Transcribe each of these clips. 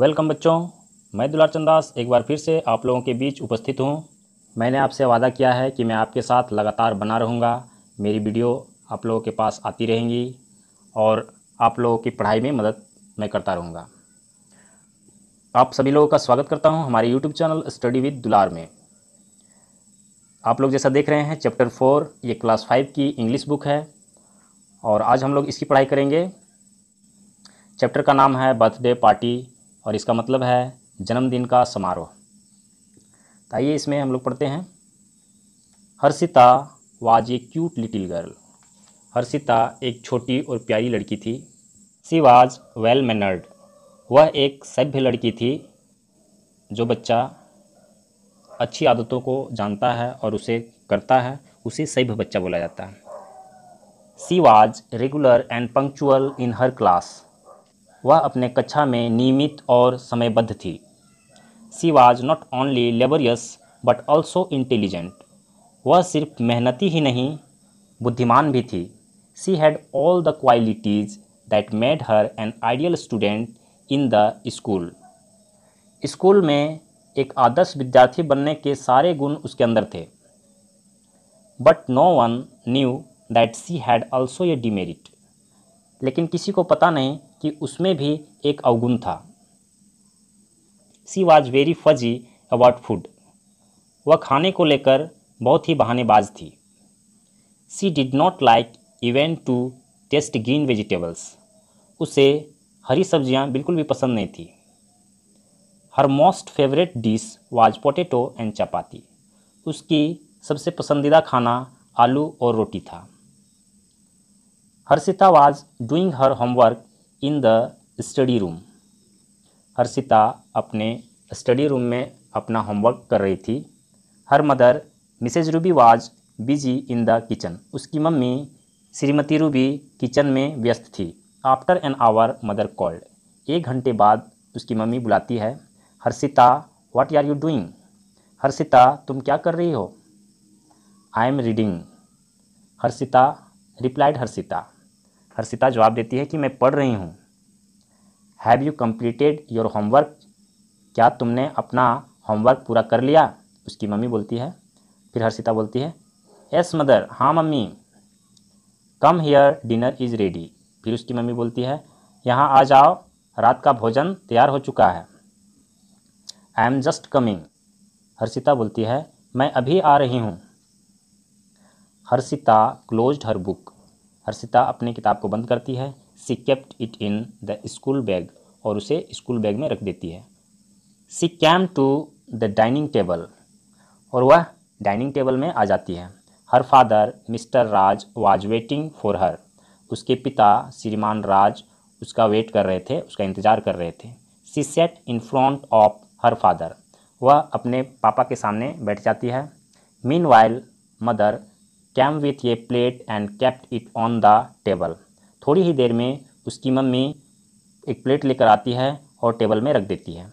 Welcome बच्चों मैं दुलार चंदास एक बार फिर से आप लोगों के बीच उपस्थित हूँ मैंने आपसे वादा किया है कि मैं आपके साथ लगातार बना रहूँगा मेरी वीडियो आप लोगों के पास आती रहेंगी और आप लोगों की पढ़ाई में मदद मैं करता रहूँगा आप सभी लोगों का स्वागत करता हूँ हमारे यूट्यूब चैनल स्टडी विद दुलार में आप लोग जैसा देख रहे हैं चैप्टर फोर ये क्लास फाइव की इंग्लिश बुक है और आज हम लोग इसकी पढ़ाई करेंगे चैप्टर का नाम है बर्थडे पार्टी और इसका मतलब है जन्मदिन का समारोह तो आइए इसमें हम लोग पढ़ते हैं Harshita was a cute little girl Harshita एक छोटी और प्यारी लड़की थी सी वाज वेल मैनर्ड वह एक सभ्य लड़की थी जो बच्चा अच्छी आदतों को जानता है और उसे करता है उसे सभ्य बच्चा बोला जाता है she was regular and punctual in her class वह अपने कक्षा में नियमित और समयबद्ध थी she was not only laborious but also intelligent वह सिर्फ मेहनती ही नहीं बुद्धिमान भी थी she had all the qualities that made her an ideal student in the school school में एक आदर्श विद्यार्थी बनने के सारे गुण उसके अंदर थे but no one knew that she had also a demerit लेकिन किसी को पता नहीं कि उसमें भी एक अवगुण था she was very fussy about food वह खाने को लेकर बहुत ही बहानेबाज थी she did not like even to taste green vegetables उसे हरी सब्जियां बिल्कुल भी पसंद नहीं थी her most favourite dish was potato and chapati उसकी सबसे पसंदीदा खाना आलू और रोटी था Harshita was doing her homework in the study room Harshita अपने स्टडी रूम में अपना होमवर्क कर रही थी हर mother Mrs Ruby was busy in the kitchen उसकी मम्मी श्रीमती रूबी किचन में व्यस्त थी after an hour mother called एक घंटे बाद उसकी मम्मी बुलाती है Harshita what are you doing Harshita तुम क्या कर रही हो I am reading Harshita replied Harshita Harshita जवाब देती है कि मैं पढ़ रही हूँ have you completed your homework क्या तुमने अपना होमवर्क पूरा कर लिया उसकी मम्मी बोलती है फिर हर्षिता बोलती है यस मदर हाँ mummy come here dinner is ready फिर उसकी मम्मी बोलती है यहाँ आ जाओ रात का भोजन तैयार हो चुका है I am just coming Harshita बोलती है मैं अभी आ रही हूँ Harshita closed her book Harshita अपनी किताब को बंद करती है she kept it in the school bag और उसे स्कूल बैग में रख देती है she came to the dining table और वह डाइनिंग टेबल में आ जाती है her father Mr Raj was waiting for her उसके पिता श्रीमान राज उसका वेट कर रहे थे उसका इंतज़ार कर रहे थे she sat in front of her father वह अपने पापा के सामने बैठ जाती है मीन मदर कैम विथ ये plate and kept it on the table थोड़ी ही देर में उसकी मम्मी एक प्लेट लेकर आती है और टेबल में रख देती है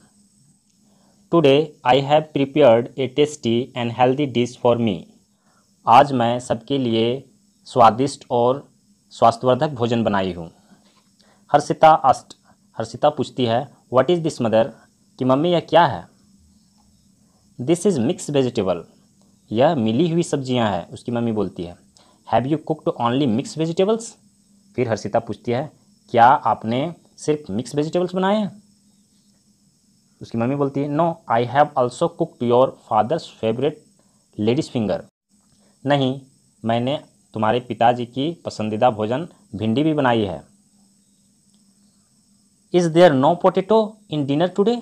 today I have prepared a tasty and healthy dish for me आज मैं सबके लिए स्वादिष्ट और स्वास्थ्यवर्धक भोजन बनाई हूँ हर्षिता अस्ट हर्षिता पूछती है व्हाट इज़ दिस मदर कि मम्मी यह क्या है दिस इज़ मिक्स वेजिटेबल यह मिली हुई सब्जियां हैं उसकी मम्मी बोलती है have you cooked only mix vegetables फिर हर्षिता पूछती है क्या आपने सिर्फ मिक्स वेजिटेबल्स बनाए हैं उसकी मम्मी बोलती है no I have also cooked your father's favourite ladies finger नहीं मैंने तुम्हारे पिताजी की पसंदीदा भोजन भिंडी भी बनाई है is there no potato in dinner today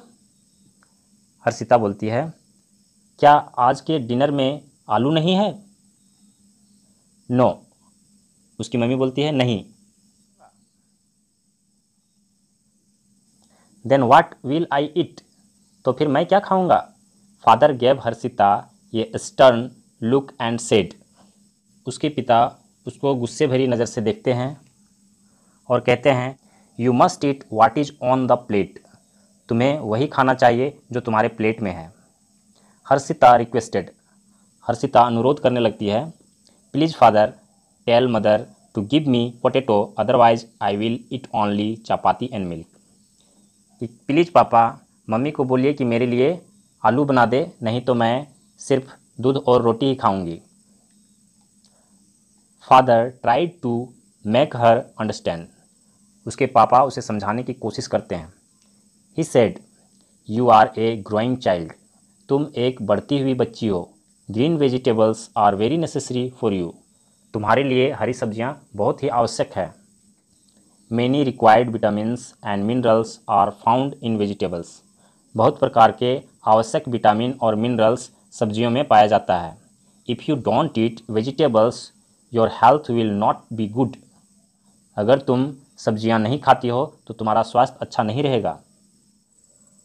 Harshita बोलती है क्या आज के डिनर में आलू नहीं है नो उसकी मम्मी बोलती है नहीं then what will I eat तो फिर मैं क्या खाऊंगा फादर गैब हर्षिता ये स्टर्न लुक एंड सेड उसके पिता उसको गुस्से भरी नज़र से देखते हैं और कहते हैं you must eat what is on the plate तुम्हें वही खाना चाहिए जो तुम्हारे प्लेट में है हर्षिता रिक्वेस्टेड हर्षिता अनुरोध करने लगती है please father tell mother to give me potato otherwise I will eat only chapati and milk please पापा मम्मी को बोलिए कि मेरे लिए आलू बना दे नहीं तो मैं सिर्फ दूध और रोटी ही खाऊंगी father try to make her understand उसके पापा उसे समझाने की कोशिश करते हैं he said you are a growing child तुम एक बढ़ती हुई बच्ची हो green vegetables are very necessary for you तुम्हारे लिए हरी सब्जियां बहुत ही आवश्यक है many required vitamins and minerals are found in vegetables बहुत प्रकार के आवश्यक विटामिन और मिनरल्स सब्जियों में पाया जाता है if you don't eat vegetables your health will not be good अगर तुम सब्जियां नहीं खाती हो तो तुम्हारा स्वास्थ्य अच्छा नहीं रहेगा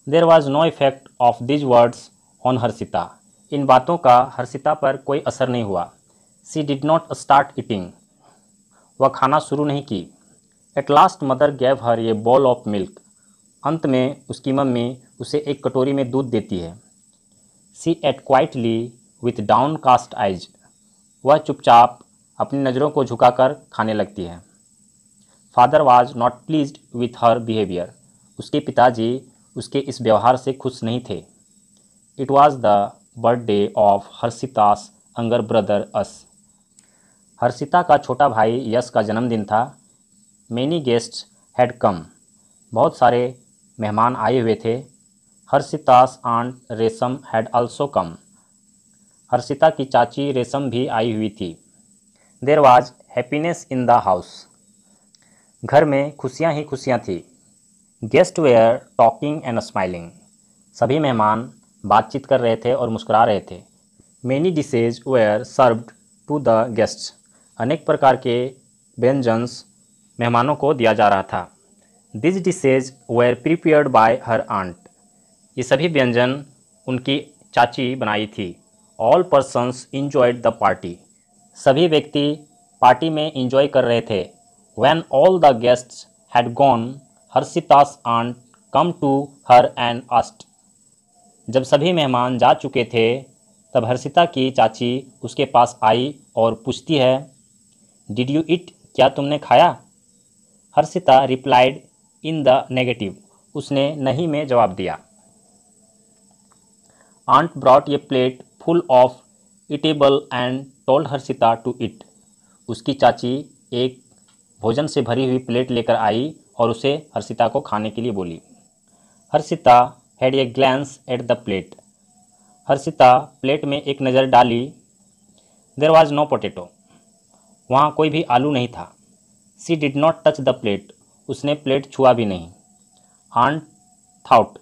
there was no effect of these words on Harshita इन बातों का हर्षिता पर कोई असर नहीं हुआ she did not start eating वह खाना शुरू नहीं की at last mother gave her a bowl of milk अंत में उसकी मम्मी उसे एक कटोरी में दूध देती है she ate quietly with downcast eyes वह चुपचाप अपनी नज़रों को झुकाकर खाने लगती है father was not please with her behaviour उसके पिताजी उसके इस व्यवहार से खुश नहीं थे it was the birthday of Harshita's younger brother as Harshita का छोटा भाई यश का जन्मदिन था मैनी गेस्ट हैड कम बहुत सारे मेहमान आए हुए थे Harshita's aunt Resham had also come Harshita की चाची रेशम भी आई हुई थी there was happiness in the house घर में खुशियाँ ही खुशियाँ थी guest were talking and smiling सभी मेहमान बातचीत कर रहे थे और मुस्कुरा रहे थे many dishes were served to the guests अनेक प्रकार के व्यंजन्स मेहमानों को दिया जा रहा था this dishes were prepared by her aunt ये सभी व्यंजन उनकी चाची बनाई थी all persons enjoyed the party सभी व्यक्ति पार्टी में इंजॉय कर रहे थे when all the guests had gone Harshita's aunt come to her and asked जब सभी मेहमान जा चुके थे तब हर्षिता की चाची उसके पास आई और पूछती है डिड यू इट क्या तुमने खाया Harshita replied in the negative उसने नहीं में जवाब दिया aunt brought a plate full of eatable and told Harshita to eat उसकी चाची एक भोजन से भरी हुई प्लेट लेकर आई और उसे हर्षिता को खाने के लिए बोली Harshita had a glance at the plate Harshita plate में एक नज़र डाली देर वॉज नो पोटेटो वहाँ कोई भी आलू नहीं था she did not touch the plate उसने प्लेट छुआ भी नहीं आंट थाउट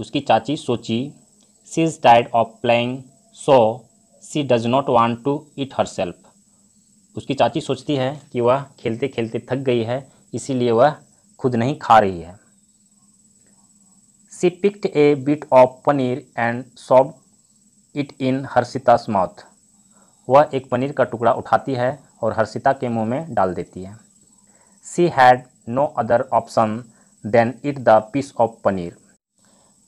उसकी चाची सोची she is tired of playing so she does not want to eat herself उसकी चाची सोचती है कि वह खेलते खेलते थक गई है इसीलिए वह खुद नहीं खा रही है She picked a bit of paneer and shoved it in harshita's mouth. वह एक पनीर का टुकड़ा उठाती है और हर्षिता के मुंह में डाल देती है she had no other option than eat the piece of paneer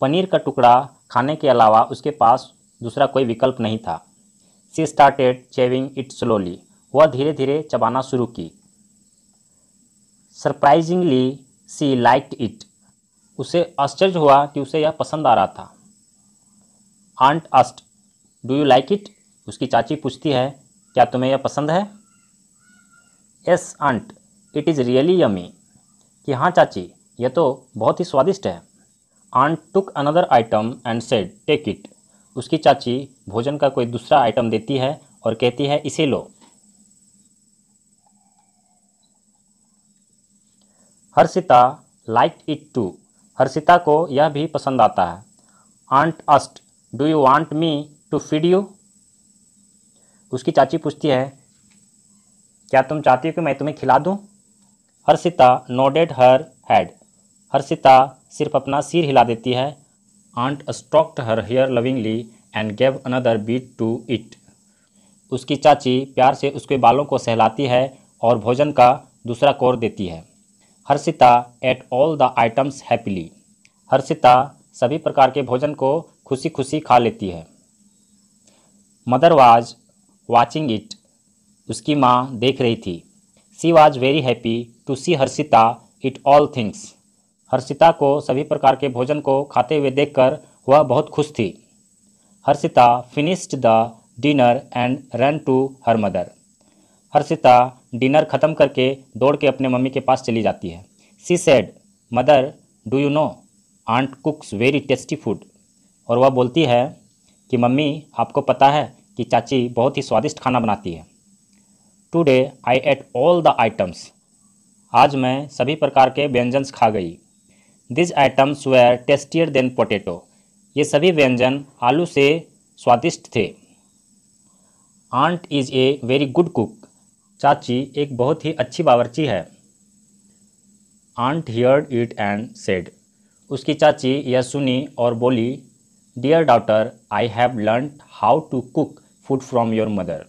paneer का टुकड़ा खाने के अलावा उसके पास दूसरा कोई विकल्प नहीं था she started chewing it slowly वह धीरे धीरे चबाना शुरू की सरप्राइजिंगली सी लाइक इट उसे आश्चर्य हुआ कि उसे यह पसंद आ रहा था aunt asked do you like it उसकी चाची पूछती है क्या तुम्हें यह पसंद है yes aunt it is really yummy कि हाँ चाची यह तो बहुत ही स्वादिष्ट है aunt took another item and said take it उसकी चाची भोजन का कोई दूसरा आइटम देती है और कहती है इसे लो Harshita like it too Harshita को यह भी पसंद आता है aunt asked do you want me to feed you उसकी चाची पूछती है क्या तुम चाहती हो कि मैं तुम्हें खिला दूं? Harshita nodded her head Harshita सिर्फ अपना सिर हिला देती है aunt stroked her hair lovingly and gave another bite to eat उसकी चाची प्यार से उसके बालों को सहलाती है और भोजन का दूसरा कोर देती है Harshita ate all the items happily Harshita सभी प्रकार के भोजन को खुशी खुशी खा लेती है मदर वाज वॉचिंग इट उसकी माँ देख रही थी she was very happy to see Harshita eat all things Harshita को सभी प्रकार के भोजन को खाते हुए देखकर वह बहुत खुश थी Harshita finished the dinner and run to her mother Harshita dinner ख़त्म करके दौड़ के अपने मम्मी के पास चली जाती है she said mother do you know aunt cooks very tasty food और वह बोलती है कि मम्मी आपको पता है कि चाची बहुत ही स्वादिष्ट खाना बनाती है today I ate all the items आज मैं सभी प्रकार के व्यंजन्स खा गई these items were tastier than potato ये सभी व्यंजन आलू से स्वादिष्ट थे aunt is a very good cook चाची एक बहुत ही अच्छी बावर्ची है aunt heard it and said उसकी चाची यह सुनी और बोली dear daughter I have learn how to cook food from your mother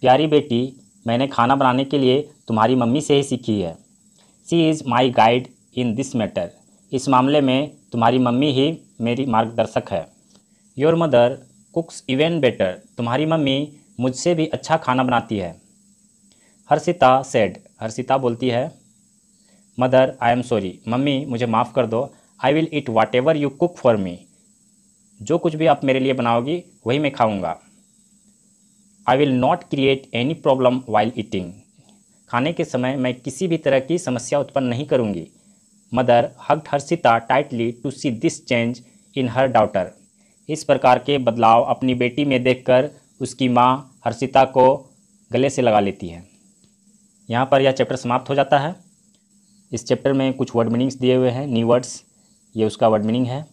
प्यारी बेटी मैंने खाना बनाने के लिए तुम्हारी मम्मी से ही सीखी है she is my guide in this matter इस मामले में तुम्हारी मम्मी ही मेरी मार्गदर्शक है your mother cooks even better तुम्हारी मम्मी मुझसे भी अच्छा खाना बनाती है हर्षिता सेड हर्षिता बोलती है मदर आई एम सॉरी मम्मी मुझे माफ़ कर दो I will eat whatever you cook for me जो कुछ भी आप मेरे लिए बनाओगी वही मैं खाऊंगा I will not create any problem while eating खाने के समय मैं किसी भी तरह की समस्या उत्पन्न नहीं करूंगी mother hugged Harshita tightly to see this change in her daughter इस प्रकार के बदलाव अपनी बेटी में देखकर उसकी माँ हर्षिता को गले से लगा लेती है यहाँ पर यह चैप्टर समाप्त हो जाता है इस चैप्टर में कुछ वर्ड मीनिंग्स दिए हुए हैं न्यू वर्ड्स ये उसका वर्ड मीनिंग है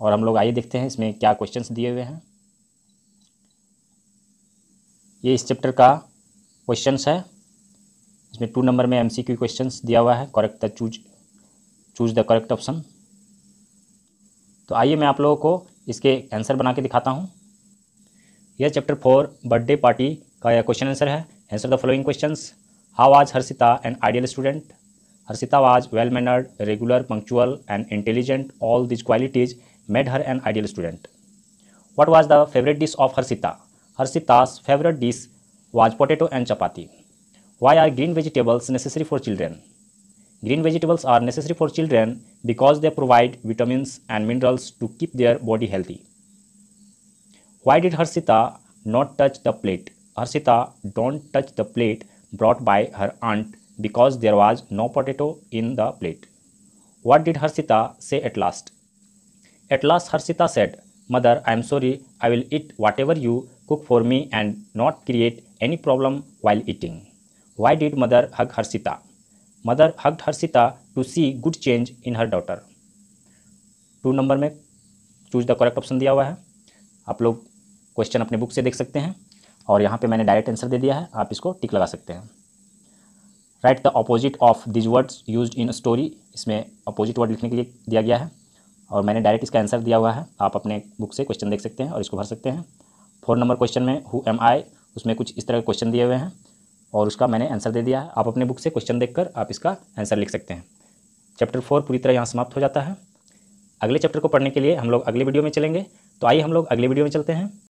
और हम लोग आइए देखते हैं इसमें क्या क्वेश्चंस दिए हुए हैं ये इस चैप्टर का क्वेश्चंस है इसमें टू नंबर में एमसीक्यू क्वेश्चंस दिया हुआ है correct the choose choose the correct option तो आइए मैं आप लोगों को इसके आंसर बना के दिखाता हूँ यह चैप्टर फोर बर्थडे पार्टी का यह क्वेश्चन आंसर है Answer the following questions. How was Harshita an ideal student? Harshita was well-mannered, regular, punctual and intelligent. All these qualities made her an ideal student. What was the favorite dish of Harshita? Harshita's favorite dish was potato and chapati. Why are green vegetables necessary for children? Green vegetables are necessary for children because they provide vitamins and minerals to keep their body healthy. Why did Harshita not touch the plate? Arshita don't touch the plate brought by her aunt because there was no potato in the plate. What did Harshita say at last? At last Harshita said, Mother, I am sorry, I will eat whatever you cook for me and not create any problem while eating. Why did mother hug Harshita? Mother hugged Harshita to see good change in her daughter. Two number में choose the correct option दिया हुआ है आप लोग question अपने book से देख सकते हैं और यहाँ पे मैंने डायरेक्ट आंसर दे दिया है आप इसको टिक लगा सकते हैं write the opposite of these words use in story इसमें अपोजिट वर्ड लिखने के लिए दिया गया है और मैंने डायरेक्ट इसका आंसर दिया हुआ है आप अपने बुक से क्वेश्चन देख सकते हैं और इसको भर सकते हैं फोर नंबर क्वेश्चन में हु एम आई उसमें कुछ इस तरह के क्वेश्चन दिए हुए हैं और उसका मैंने आंसर दे दिया है आप अपने बुक से क्वेश्चन कर आप इसका आंसर लिख सकते हैं चैप्टर फोर पूरी तरह यहाँ समाप्त हो जाता है अगले चैप्टर को पढ़ने के लिए हम लोग अगले वीडियो में चलेंगे तो आइए हम लोग अगले वीडियो में चलते हैं